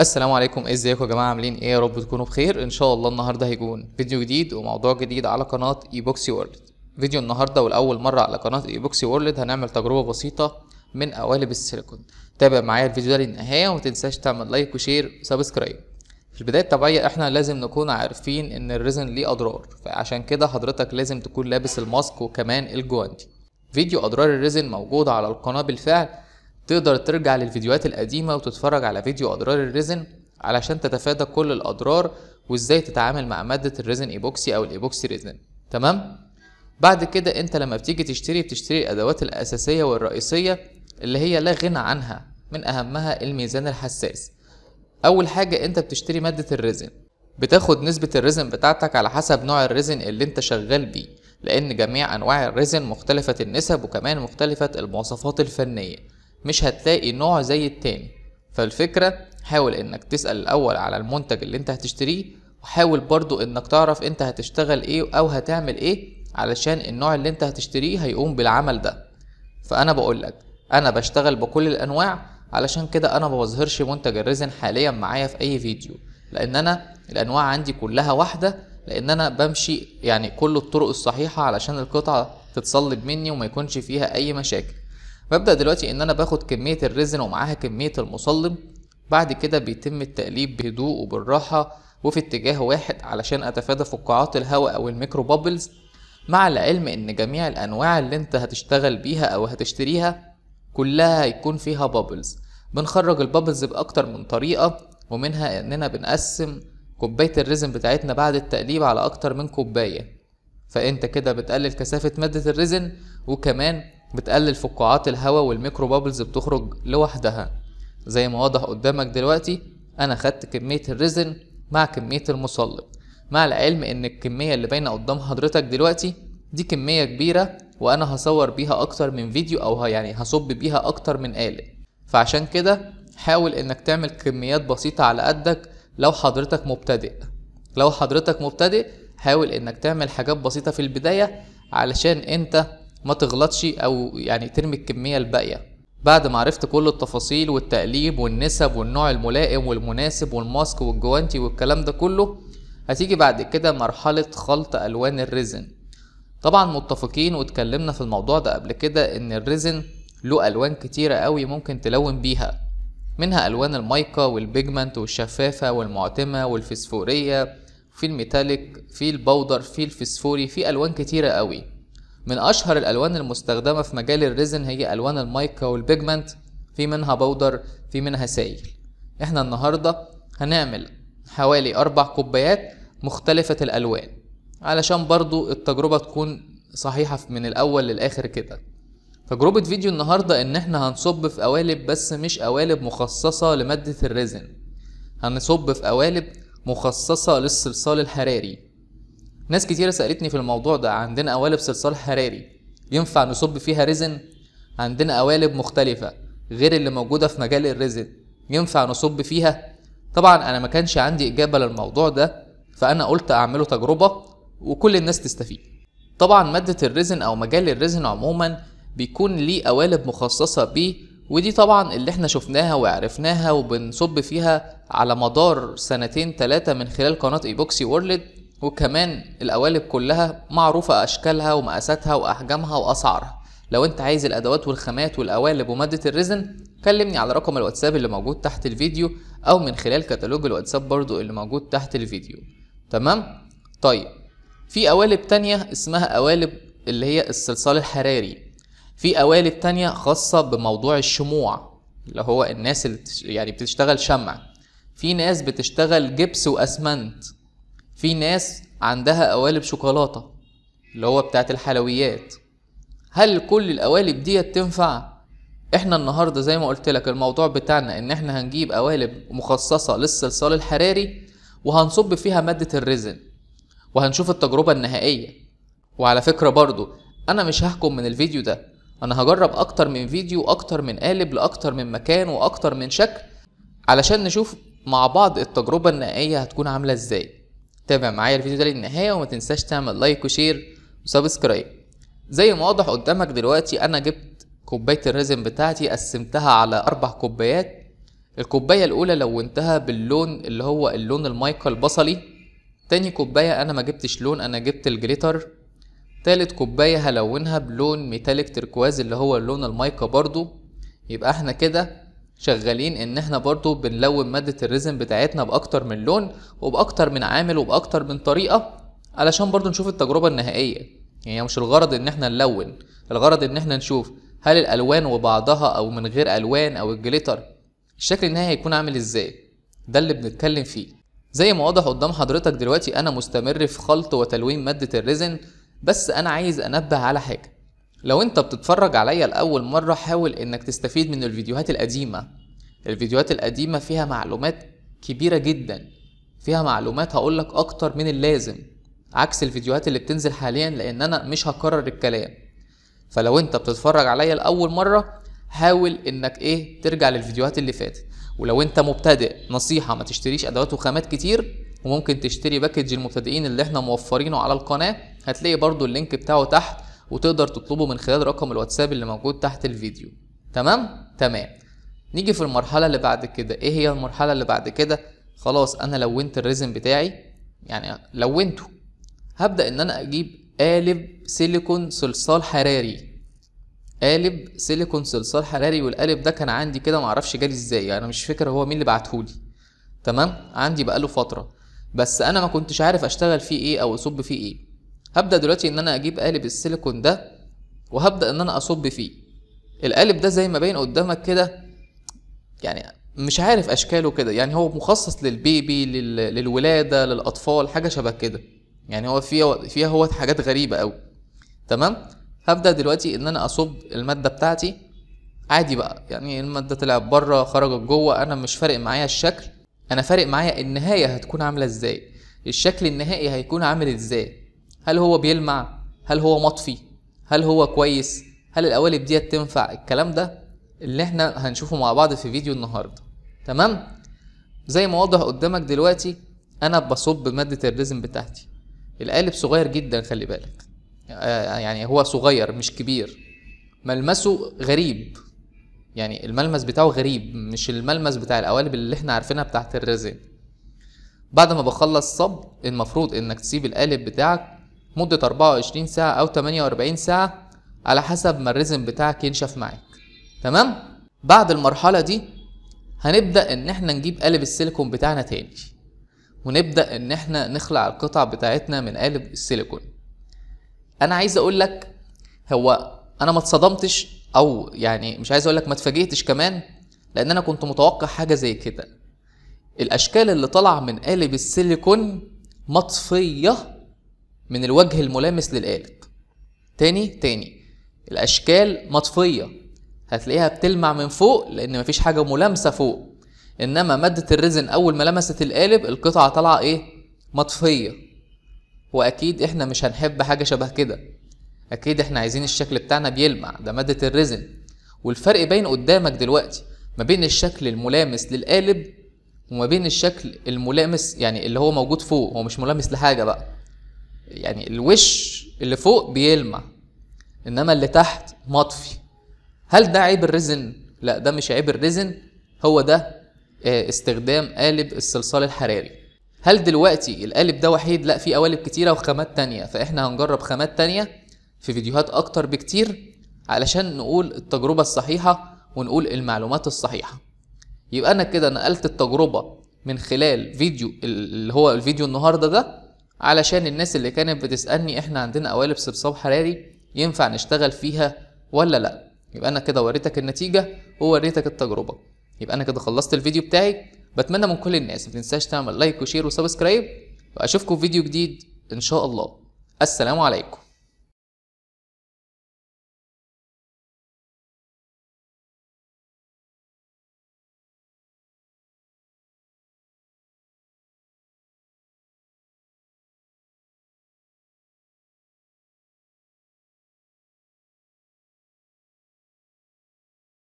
السلام عليكم ازيكم يا جماعه عاملين ايه يا رب تكونوا بخير ان شاء الله النهارده هيكون فيديو جديد وموضوع جديد على قناه اي بوكسي وورلد فيديو النهارده ولاول مره على قناه اي بوكسي وورلد هنعمل تجربه بسيطه من قوالب السيليكون تابع معايا الفيديو ده للنهايه وما تنساش تعمل لايك وشير وسبسكرايب في البداية الطبيعية احنا لازم نكون عارفين ان الريزن ليه اضرار فعشان كده حضرتك لازم تكون لابس الماسك وكمان الجواندي فيديو اضرار الريزن موجود على القناة بالفعل تقدر ترجع للفيديوهات القديمة وتتفرج على فيديو أضرار الريزن علشان تتفادى كل الأضرار وإزاي تتعامل مع مادة الريزن إيبوكسي أو الإيبوكسي ريزن تمام؟ بعد كده أنت لما بتيجي تشتري بتشتري الأدوات الأساسية والرئيسية اللي هي لا غنى عنها من أهمها الميزان الحساس أول حاجة أنت بتشتري مادة الريزن بتاخد نسبة الريزن بتاعتك على حسب نوع الريزن اللي أنت شغال بيه لأن جميع أنواع الريزن مختلفة النسب وكمان مختلفة المواصفات الفنية مش هتلاقي نوع زي التاني فالفكرة حاول انك تسأل الاول على المنتج اللي انت هتشتريه وحاول برضو انك تعرف انت هتشتغل ايه او هتعمل ايه علشان النوع اللي انت هتشتريه هيقوم بالعمل ده فانا بقولك انا بشتغل بكل الانواع علشان كده انا مبظهرش منتج الريزن حاليا معايا في اي فيديو لان انا الانواع عندي كلها واحده لان انا بمشي يعني كل الطرق الصحيحه علشان القطعه تتصلب مني وما يكونش فيها اي مشاكل ببدأ دلوقتي إن أنا باخد كمية الريزن ومعاها كمية المصلب بعد كده بيتم التقليب بهدوء وبالراحة وفي اتجاه واحد علشان أتفادى فقاعات الهواء أو الميكرو بابلز مع العلم إن جميع الأنواع اللي أنت هتشتغل بيها أو هتشتريها كلها هيكون فيها بابلز بنخرج البابلز بأكتر من طريقة ومنها إننا بنقسم كوباية الريزن بتاعتنا بعد التقليب على أكتر من كوباية فأنت كده بتقلل كثافة مادة الريزن وكمان بتقلل فقاعات الهواء والميكرو بابلز بتخرج لوحدها زي ما واضح قدامك دلوقتي انا خدت كمية الريزن مع كمية المصلب مع العلم ان الكمية اللي باينة قدام حضرتك دلوقتي دي كمية كبيرة وانا هصور بيها اكتر من فيديو او يعني هصب بيها اكتر من آلة فعشان كده حاول انك تعمل كميات بسيطة على قدك لو حضرتك مبتدئ لو حضرتك مبتدئ حاول انك تعمل حاجات بسيطة في البداية علشان انت ما تغلطش او يعني ترمي الكميه الباقيه بعد ما عرفت كل التفاصيل والتقليب والنسب والنوع الملائم والمناسب والماسك والجوانتي والكلام ده كله هتيجي بعد كده مرحله خلط الوان الريزن طبعا متفقين واتكلمنا في الموضوع ده قبل كده ان الريزن له الوان كتيره قوي ممكن تلون بيها منها الوان المايكا والبيجمنت والشفافه والمعتمه والفسفوريه في الميتاليك في البودر في الفسفوري في الوان كتيره قوي من أشهر الألوان المستخدمة في مجال الريزن هي ألوان المايكا والبيجمنت في منها بودر في منها سائل احنا النهاردة هنعمل حوالي أربع كوبايات مختلفة الألوان علشان برضو التجربة تكون صحيحة من الأول للآخر كده تجربة فيديو النهاردة إن احنا هنصب في قوالب بس مش قوالب مخصصة لمادة الريزن هنصب في قوالب مخصصة للصلصال الحراري ناس كتيرة سألتني في الموضوع ده عندنا قوالب صلصال حراري ينفع نصب فيها ريزن؟ عندنا قوالب مختلفة غير اللي موجودة في مجال الريزن ينفع نصب فيها؟ طبعا أنا ما كانش عندي إجابة للموضوع ده فأنا قلت أعمله تجربة وكل الناس تستفيد طبعا مادة الريزن أو مجال الريزن عموما بيكون ليه قوالب مخصصة بيه ودي طبعا اللي احنا شفناها وعرفناها وبنصب فيها على مدار سنتين تلاتة من خلال قناة ايبوكسي وورلد وكمان القوالب كلها معروفة أشكالها ومقاساتها وأحجامها وأسعارها لو أنت عايز الأدوات والخامات والقوالب ومادة الريزن كلمني على رقم الواتساب اللي موجود تحت الفيديو أو من خلال كتالوج الواتساب برضو اللي موجود تحت الفيديو تمام؟ طيب في قوالب تانية اسمها قوالب اللي هي الصلصال الحراري في قوالب تانية خاصة بموضوع الشموع اللي هو الناس اللي يعني بتشتغل شمع في ناس بتشتغل جبس وأسمنت في ناس عندها قوالب شوكولاته اللي هو بتاعت الحلويات هل كل القوالب ديت تنفع احنا النهارده زي ما قلت لك الموضوع بتاعنا ان احنا هنجيب قوالب مخصصه للصلصال الحراري وهنصب فيها ماده الريزن وهنشوف التجربه النهائيه وعلى فكره برضو انا مش هحكم من الفيديو ده انا هجرب اكتر من فيديو اكتر من قالب لاكتر من مكان واكتر من شكل علشان نشوف مع بعض التجربه النهائيه هتكون عامله ازاي تابع معايا الفيديو ده للنهايه وما تنساش تعمل لايك وشير وسبسكرايب زي ما واضح قدامك دلوقتي انا جبت كوبايه الريزن بتاعتي قسمتها على اربع كوبايات الكوبايه الاولى لونتها باللون اللي هو اللون المايكا البصلي تاني كوبايه انا ما جبتش لون انا جبت الجليتر تالت كوبايه هلونها بلون ميتاليك تركواز اللي هو اللون المايكا برضو يبقى احنا كده شغالين ان احنا برضو بنلون مادة الريزن بتاعتنا باكتر من لون وباكتر من عامل وباكتر من طريقة علشان برضو نشوف التجربة النهائية يعني مش الغرض ان احنا نلون الغرض ان احنا نشوف هل الالوان وبعضها او من غير الوان او الجليتر الشكل النهائي هيكون عامل ازاي ده اللي بنتكلم فيه زي ما واضح قدام حضرتك دلوقتي انا مستمر في خلط وتلوين مادة الريزن بس انا عايز انبه على حاجة لو انت بتتفرج عليا لاول مره حاول انك تستفيد من الفيديوهات القديمه الفيديوهات القديمه فيها معلومات كبيره جدا فيها معلومات هقولك اكتر من اللازم عكس الفيديوهات اللي بتنزل حاليا لان انا مش هكرر الكلام فلو انت بتتفرج عليا لاول مره حاول انك ايه ترجع للفيديوهات اللي فاتت ولو انت مبتدئ نصيحه ما تشتريش ادوات وخامات كتير وممكن تشتري باكج المبتدئين اللي احنا موفرينه على القناه هتلاقي برضو اللينك بتاعه تحت وتقدر تطلبه من خلال رقم الواتساب اللي موجود تحت الفيديو تمام تمام نيجي في المرحله اللي بعد كده ايه هي المرحله اللي بعد كده خلاص انا لونت الريزم بتاعي يعني لونته هبدا ان انا اجيب قالب سيليكون صلصال حراري قالب سيليكون صلصال حراري والقالب ده كان عندي كده معرفش جالي ازاي يعني انا مش فاكر هو مين اللي بعتهولي تمام عندي بقاله فتره بس انا ما كنتش عارف اشتغل فيه ايه او اصب فيه ايه هبدا دلوقتي ان انا اجيب قالب السيليكون ده وهبدا ان انا اصب فيه القالب ده زي ما باين قدامك كده يعني مش عارف اشكاله كده يعني هو مخصص للبيبي لل... للولاده للاطفال حاجه شبه كده يعني هو فيها فيها هو حاجات غريبه أوي تمام هبدا دلوقتي ان انا اصب الماده بتاعتي عادي بقى يعني الماده طلعت بره خرجت جوه انا مش فارق معايا الشكل انا فارق معايا النهايه هتكون عامله ازاي الشكل النهائي هيكون عامل ازاي هل هو بيلمع هل هو مطفي هل هو كويس هل القوالب ديت تنفع الكلام ده اللي احنا هنشوفه مع بعض في فيديو النهارده تمام زي ما واضح قدامك دلوقتي انا بصب ماده الريزم بتاعتي القالب صغير جدا خلي بالك آه، يعني هو صغير مش كبير ملمسه غريب يعني الملمس بتاعه غريب مش الملمس بتاع القوالب اللي احنا عارفينها بتاعت الرزن بعد ما بخلص صب المفروض انك تسيب القالب بتاعك مدة 24 ساعة أو 48 ساعة على حسب ما الريزم بتاعك ينشف معاك تمام بعد المرحلة دي هنبدأ إن احنا نجيب قالب السيليكون بتاعنا تاني ونبدأ إن احنا نخلع القطع بتاعتنا من قالب السيليكون أنا عايز أقول لك هو أنا ما اتصدمتش أو يعني مش عايز أقول لك ما اتفاجئتش كمان لأن أنا كنت متوقع حاجة زي كده الأشكال اللي طالعة من قالب السيليكون مطفية من الوجه الملامس للآلة تاني تاني الأشكال مطفية هتلاقيها بتلمع من فوق لأن مفيش حاجة ملامسة فوق إنما مادة الريزن أول ما لمست القالب القطعة طالعة إيه؟ مطفية وأكيد إحنا مش هنحب حاجة شبه كده أكيد إحنا عايزين الشكل بتاعنا بيلمع ده مادة الريزن والفرق باين قدامك دلوقتي ما بين الشكل الملامس للقالب وما بين الشكل الملامس يعني اللي هو موجود فوق هو مش ملامس لحاجة بقى يعني الوش اللي فوق بيلمع انما اللي تحت مطفي هل ده عيب الريزن لا ده مش عيب الريزن هو ده آه، استخدام قالب الصلصال الحراري هل دلوقتي القالب ده وحيد لا في قوالب كتيره وخامات تانية فاحنا هنجرب خامات تانية في فيديوهات اكتر بكتير علشان نقول التجربه الصحيحه ونقول المعلومات الصحيحه يبقى انا كده نقلت التجربه من خلال فيديو اللي هو الفيديو النهارده ده علشان الناس اللي كانت بتسألني احنا عندنا قوالب صرصاب حراري ينفع نشتغل فيها ولا لا يبقى انا كده وريتك النتيجة ووريتك التجربة يبقى انا كده خلصت الفيديو بتاعي بتمنى من كل الناس ما تنساش تعمل لايك وشير وسبسكرايب واشوفكم في فيديو جديد ان شاء الله السلام عليكم